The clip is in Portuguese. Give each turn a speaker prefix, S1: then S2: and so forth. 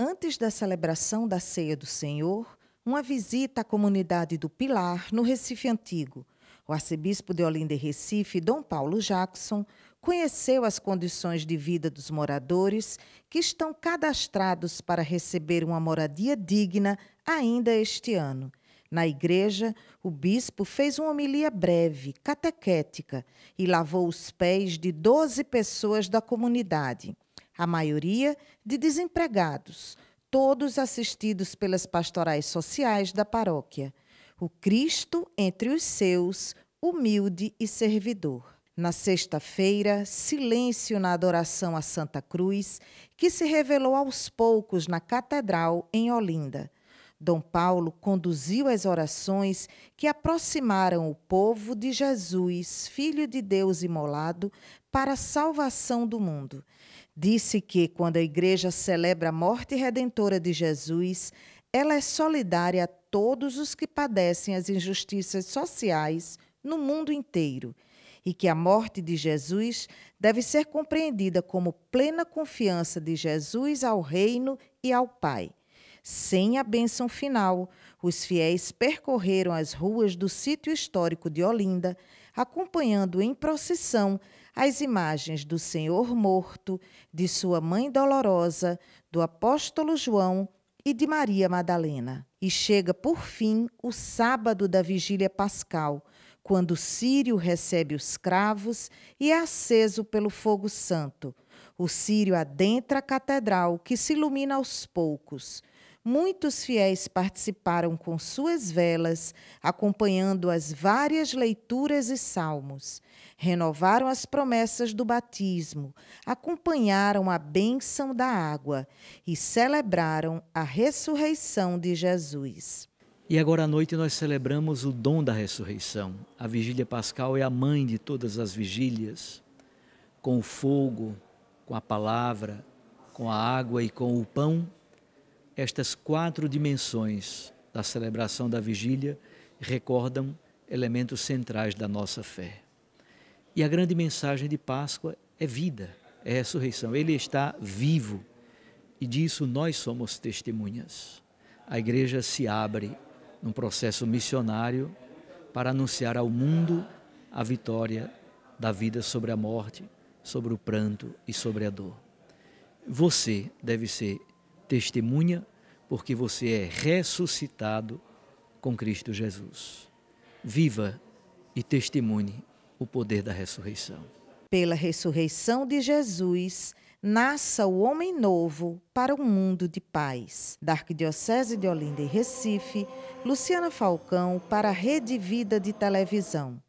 S1: antes da celebração da Ceia do Senhor, uma visita à comunidade do Pilar, no Recife Antigo. O arcebispo de Olinda e Recife, Dom Paulo Jackson, conheceu as condições de vida dos moradores que estão cadastrados para receber uma moradia digna ainda este ano. Na igreja, o bispo fez uma homilia breve, catequética, e lavou os pés de 12 pessoas da comunidade a maioria de desempregados, todos assistidos pelas pastorais sociais da paróquia. O Cristo entre os seus, humilde e servidor. Na sexta-feira, silêncio na adoração à Santa Cruz, que se revelou aos poucos na Catedral em Olinda. Dom Paulo conduziu as orações que aproximaram o povo de Jesus, Filho de Deus imolado, para a salvação do mundo. Disse que, quando a igreja celebra a morte redentora de Jesus, ela é solidária a todos os que padecem as injustiças sociais no mundo inteiro e que a morte de Jesus deve ser compreendida como plena confiança de Jesus ao Reino e ao Pai. Sem a bênção final, os fiéis percorreram as ruas do sítio histórico de Olinda, acompanhando em procissão as imagens do Senhor morto, de sua mãe dolorosa, do apóstolo João e de Maria Madalena. E chega, por fim, o sábado da vigília pascal, quando Sírio recebe os cravos e é aceso pelo fogo santo. O Sírio adentra a catedral, que se ilumina aos poucos muitos fiéis participaram com suas velas, acompanhando as várias leituras e salmos. Renovaram as promessas do batismo, acompanharam a bênção da água e celebraram a ressurreição de Jesus.
S2: E agora à noite nós celebramos o dom da ressurreição. A vigília pascal é a mãe de todas as vigílias, com o fogo, com a palavra, com a água e com o pão estas quatro dimensões da celebração da vigília recordam elementos centrais da nossa fé. E a grande mensagem de Páscoa é vida, é ressurreição. Ele está vivo e disso nós somos testemunhas. A igreja se abre num processo missionário para anunciar ao mundo a vitória da vida sobre a morte, sobre o pranto e sobre a dor. Você deve ser testemunha, porque você é ressuscitado com Cristo Jesus. Viva e testemunhe o poder da ressurreição.
S1: Pela ressurreição de Jesus, nasça o homem novo para um mundo de paz. Da Arquidiocese de Olinda e Recife, Luciana Falcão para a Rede Vida de Televisão.